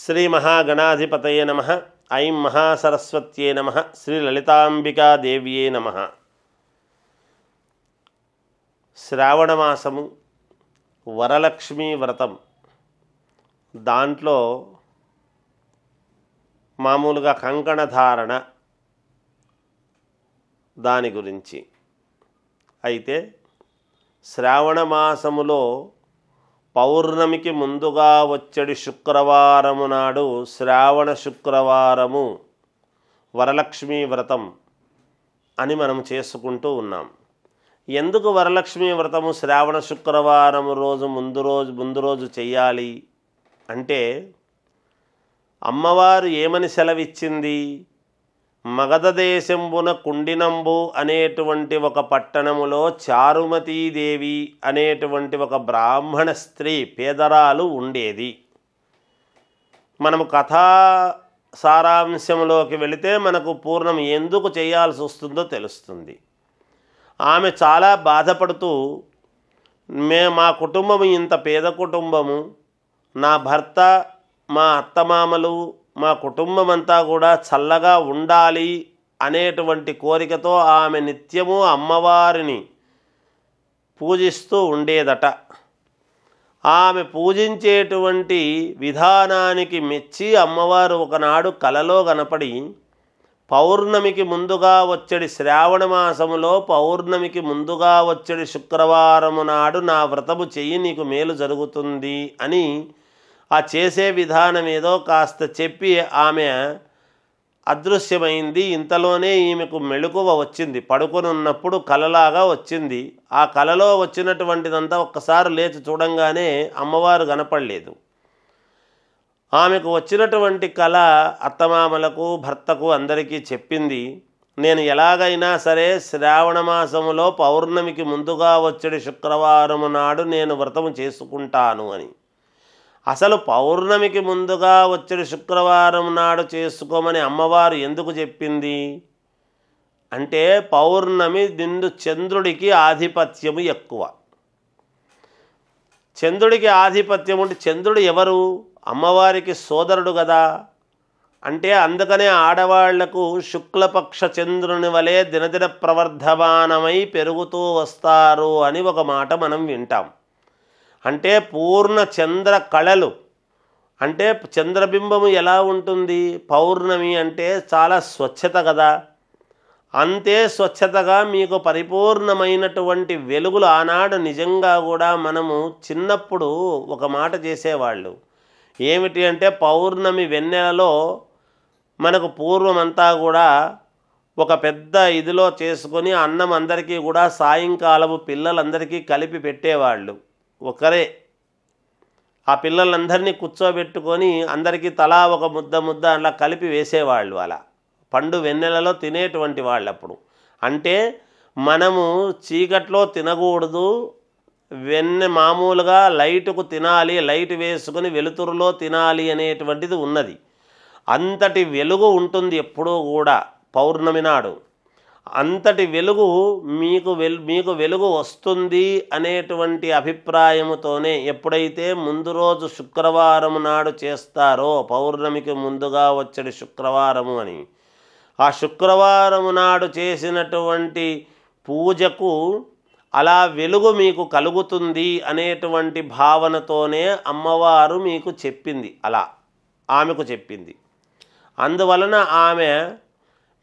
శ్రీ మహాగణాధిపతయే నమ ఐం మహాసరస్వత్యే నమ శ్రీ లలితాంబికాదేవ్యే నమ శ్రావణమాసము వరలక్ష్మీ వ్రతం దాంట్లో మామూలుగా కంకణధారణ దాని గురించి అయితే శ్రావణ మాసములో పౌర్ణమికి ముందుగా వచ్చడి శుక్రవారము నాడు శ్రావణ శుక్రవారము వరలక్ష్మీ వ్రతం అని మనం చేసుకుంటూ ఉన్నాం ఎందుకు వరలక్ష్మీ వ్రతము శ్రావణ శుక్రవారం రోజు ముందు రోజు ముందు రోజు చేయాలి అంటే అమ్మవారు ఏమని సెలవిచ్చింది మగధదేశంబున కుండినంబు అనేటువంటి ఒక పట్టణములో చారుమతీదేవి అనేటువంటి ఒక బ్రాహ్మణ స్త్రీ పేదరాలు ఉండేది మనము కథా సారాంశంలోకి వెళితే మనకు పూర్ణం ఎందుకు చేయాల్సి వస్తుందో తెలుస్తుంది ఆమె చాలా బాధపడుతూ మే మా కుటుంబం ఇంత పేద కుటుంబము నా భర్త మా అత్తమామలు మా కుటుంబం అంతా కూడా చల్లగా ఉండాలి అనేటువంటి కోరికతో ఆమె నిత్యము అమ్మవారిని పూజిస్తూ ఉండేదట ఆమె పూజించేటువంటి విధానానికి మెచ్చి అమ్మవారు ఒకనాడు కలలో కనపడి పౌర్ణమికి ముందుగా వచ్చడి శ్రావణ మాసములో పౌర్ణమికి ముందుగా వచ్చడి శుక్రవారము నాడు నా వ్రతము చెయ్యి నీకు మేలు జరుగుతుంది అని ఆ చేసే విధానం ఏదో కాస్త చెప్పి ఆమె అదృశ్యమైంది ఇంతలోనే ఈమెకు మెళుకువ వచ్చింది ఉన్నప్పుడు కలలాగా వచ్చింది ఆ కలలో వచ్చినటువంటిదంతా ఒక్కసారి లేచి చూడంగానే అమ్మవారు కనపడలేదు ఆమెకు వచ్చినటువంటి కళ అత్తమామలకు భర్తకు అందరికీ చెప్పింది నేను ఎలాగైనా సరే శ్రావణ మాసములో పౌర్ణమికి ముందుగా వచ్చే శుక్రవారం నాడు నేను వ్రతము చేసుకుంటాను అని అసలు పౌర్ణమికి ముందుగా వచ్చిన శుక్రవారం నాడు చేసుకోమని అమ్మవారు ఎందుకు చెప్పింది అంటే పౌర్ణమి నిండు చంద్రుడికి ఆధిపత్యము ఎక్కువ చంద్రుడికి ఆధిపత్యం ఉంటే చంద్రుడు ఎవరు అమ్మవారికి సోదరుడు కదా అంటే అందుకనే ఆడవాళ్లకు శుక్లపక్ష చంద్రుని వలె దినదిన ప్రవర్ధమానమై పెరుగుతూ వస్తారు అని ఒక మాట మనం వింటాం అంటే పూర్ణ చంద్ర కళలు అంటే చంద్రబింబము ఎలా ఉంటుంది పౌర్ణమి అంటే చాలా స్వచ్ఛత కదా అంతే స్వచ్ఛతగా మీకు పరిపూర్ణమైనటువంటి వెలుగులు ఆనాడు నిజంగా కూడా మనము చిన్నప్పుడు ఒక మాట చేసేవాళ్ళు ఏమిటి అంటే పౌర్ణమి వెన్నెలలో మనకు పూర్వమంతా కూడా ఒక పెద్ద ఇదిలో చేసుకొని అన్నం అందరికీ కూడా సాయంకాలము పిల్లలందరికీ కలిపి పెట్టేవాళ్ళు ఒకరే ఆ పిల్లలందరినీ కూర్చోబెట్టుకొని అందరికీ తలా ఒక ముద్ద ముద్ద అలా కలిపి వేసేవాళ్ళు అలా పండు వెన్నెలలో తినేటువంటి వాళ్ళు అప్పుడు అంటే మనము చీకట్లో తినకూడదు వెన్నె మామూలుగా లైటుకు తినాలి లైట్ వేసుకుని వెలుతురులో తినాలి అనేటువంటిది ఉన్నది అంతటి వెలుగు ఉంటుంది ఎప్పుడూ కూడా పౌర్ణమి నాడు అంతటి వెలుగు మీకు వెల్ మీకు వెలుగు వస్తుంది అనేటువంటి అభిప్రాయముతోనే ఎప్పుడైతే ముందు రోజు శుక్రవారం నాడు చేస్తారో పౌర్ణమికి ముందుగా వచ్చడి శుక్రవారము అని ఆ శుక్రవారం నాడు చేసినటువంటి పూజకు అలా వెలుగు మీకు కలుగుతుంది అనేటువంటి భావనతోనే అమ్మవారు మీకు చెప్పింది అలా ఆమెకు చెప్పింది అందువలన ఆమె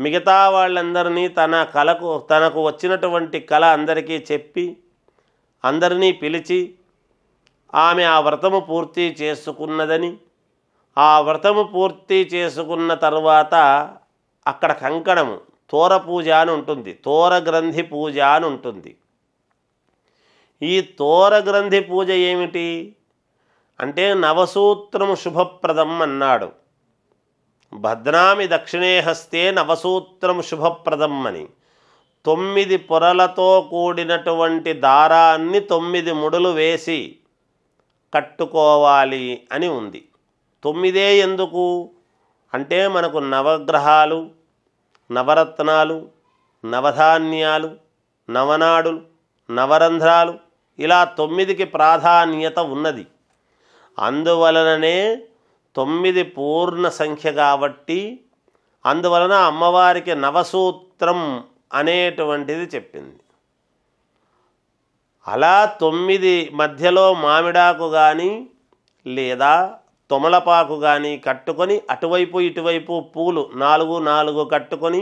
మిగతా వాళ్ళందరినీ తన కళకు తనకు వచ్చినటువంటి కళ అందరికీ చెప్పి అందరినీ పిలిచి ఆమె ఆ వ్రతము పూర్తి చేసుకున్నదని ఆ వ్రతము పూర్తి చేసుకున్న తర్వాత అక్కడ కంకణము తోర పూజ అని ఉంటుంది తోర గ్రంథి పూజ అని ఉంటుంది ఈ తోర గ్రంథి పూజ ఏమిటి అంటే నవసూత్రము శుభప్రదం అన్నాడు భద్రామి దక్షిణే హస్తే నవసూత్రం శుభప్రదం అని తొమ్మిది పొరలతో కూడినటువంటి దారాన్ని తొమ్మిది ముడులు వేసి కట్టుకోవాలి అని ఉంది తొమ్మిదే ఎందుకు అంటే మనకు నవగ్రహాలు నవరత్నాలు నవధాన్యాలు నవనాడులు నవరంధ్రాలు ఇలా తొమ్మిదికి ప్రాధాన్యత ఉన్నది అందువలననే తొమ్మిది పూర్ణ సంఖ్య కాబట్టి అందువలన అమ్మవారికి నవసూత్రం అనేటువంటిది చెప్పింది అలా తొమ్మిది మధ్యలో మామిడాకు కానీ లేదా తొమలపాకు కానీ కట్టుకొని అటువైపు ఇటువైపు పూలు నాలుగు నాలుగు కట్టుకొని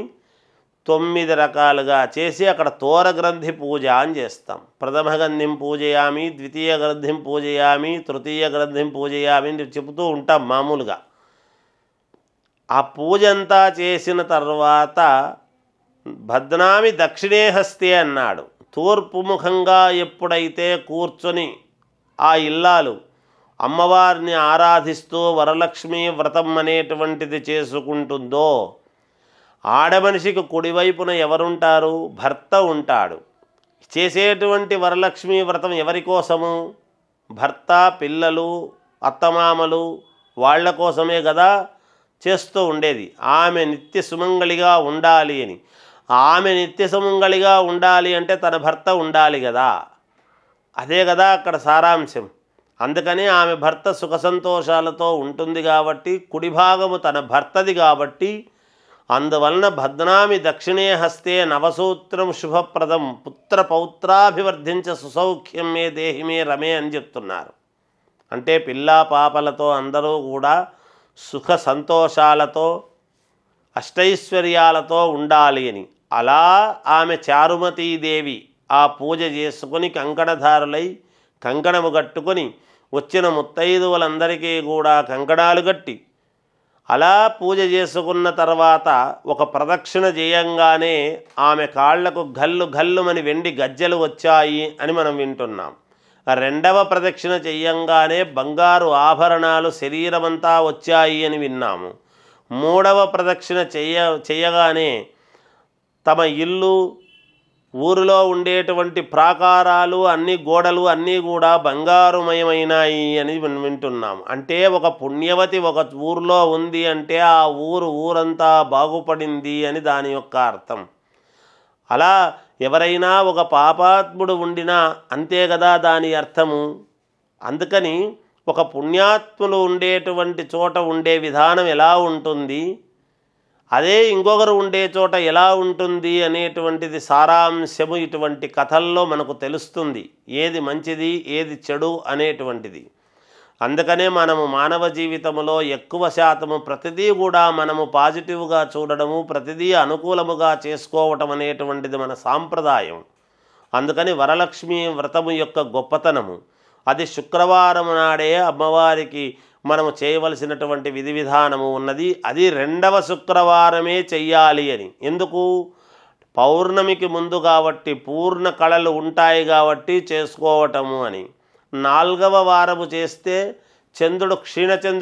తొమ్మిది రకాలుగా చేసి అక్కడ తోర పూజ అని చేస్తాం ప్రథమ గ్రంథిం పూజయామి ద్వితీయ గ్రంథిం పూజయామి తృతీయ గ్రంథిం పూజయామి అని చెబుతూ ఉంటాం మామూలుగా ఆ పూజ అంతా చేసిన తర్వాత భద్నామి దక్షిణే హస్తే అన్నాడు తూర్పు ముఖంగా ఎప్పుడైతే కూర్చొని ఆ ఇల్లాలు అమ్మవారిని ఆరాధిస్తూ వరలక్ష్మి వ్రతం అనేటువంటిది చేసుకుంటుందో ఆడమనిషికి కుడివైపున ఎవరుంటారు భర్త ఉంటాడు చేసేటువంటి వరలక్ష్మి వ్రతం ఎవరి కోసము భర్త పిల్లలు అత్తమామలు వాళ్ళ కోసమే కదా చేస్తూ ఉండేది ఆమె నిత్య సుమంగళిగా ఉండాలి అని ఆమె నిత్య సుమంగళిగా ఉండాలి అంటే తన భర్త ఉండాలి కదా అదే కదా అక్కడ సారాంశం అందుకని ఆమె భర్త సుఖ సంతోషాలతో ఉంటుంది కాబట్టి కుడి భాగము తన భర్తది కాబట్టి అందువలన భద్నామి దక్షిణే హస్తే నవసూత్రం శుభప్రదం పుత్ర పౌత్రాభివర్ధించ సుసౌఖ్యం మే దేహి మే రమే అని చెప్తున్నారు అంటే పిల్లా పాపలతో అందరూ కూడా సుఖ సంతోషాలతో అష్టైశ్వర్యాలతో ఉండాలి అని అలా ఆమె చారుమతీదేవి ఆ పూజ చేసుకుని కంకణధారులై కంకణము కట్టుకొని వచ్చిన ముత్తైదువులందరికీ కూడా కంకణాలు కట్టి అలా పూజ చేసుకున్న తర్వాత ఒక ప్రదక్షిణ చేయంగానే ఆమె కాళ్లకు గల్లు గల్లుమని వెండి గజ్జలు వచ్చాయి అని మనం వింటున్నాం రెండవ ప్రదక్షిణ చేయంగానే బంగారు ఆభరణాలు శరీరమంతా వచ్చాయి అని విన్నాము మూడవ ప్రదక్షిణ చేయ చేయగానే తమ ఇల్లు ఊరిలో ఉండేటువంటి ప్రాకారాలు అన్ని గోడలు అన్నీ కూడా బంగారుమయమైనాయి అని వింటున్నాం అంటే ఒక పుణ్యవతి ఒక ఊరిలో ఉంది అంటే ఆ ఊరు ఊరంతా బాగుపడింది అని దాని యొక్క అర్థం అలా ఎవరైనా ఒక పాపాత్ముడు ఉండినా అంతే కదా దాని అర్థము అందుకని ఒక పుణ్యాత్ములు ఉండేటువంటి చోట ఉండే విధానం ఎలా ఉంటుంది అదే ఇంకొకరు ఉండే చోట ఎలా ఉంటుంది అనేటువంటిది సారాంశము ఇటువంటి కథల్లో మనకు తెలుస్తుంది ఏది మంచిది ఏది చెడు అనేటువంటిది అందుకనే మనము మానవ జీవితంలో ఎక్కువ శాతము ప్రతిదీ కూడా మనము పాజిటివ్గా చూడడము ప్రతిదీ అనుకూలముగా చేసుకోవటం అనేటువంటిది మన సాంప్రదాయం అందుకని వరలక్ష్మి వ్రతము యొక్క గొప్పతనము అది శుక్రవారం నాడే అమ్మవారికి మనము చేయవలసినటువంటి విధి విధానము ఉన్నది అది రెండవ శుక్రవారమే చెయ్యాలి అని ఎందుకు పౌర్ణమికి ముందు కాబట్టి పూర్ణ కళలు ఉంటాయి కాబట్టి చేసుకోవటము అని నాలుగవ వారము చేస్తే చంద్రుడు క్షీణచంద్రుడు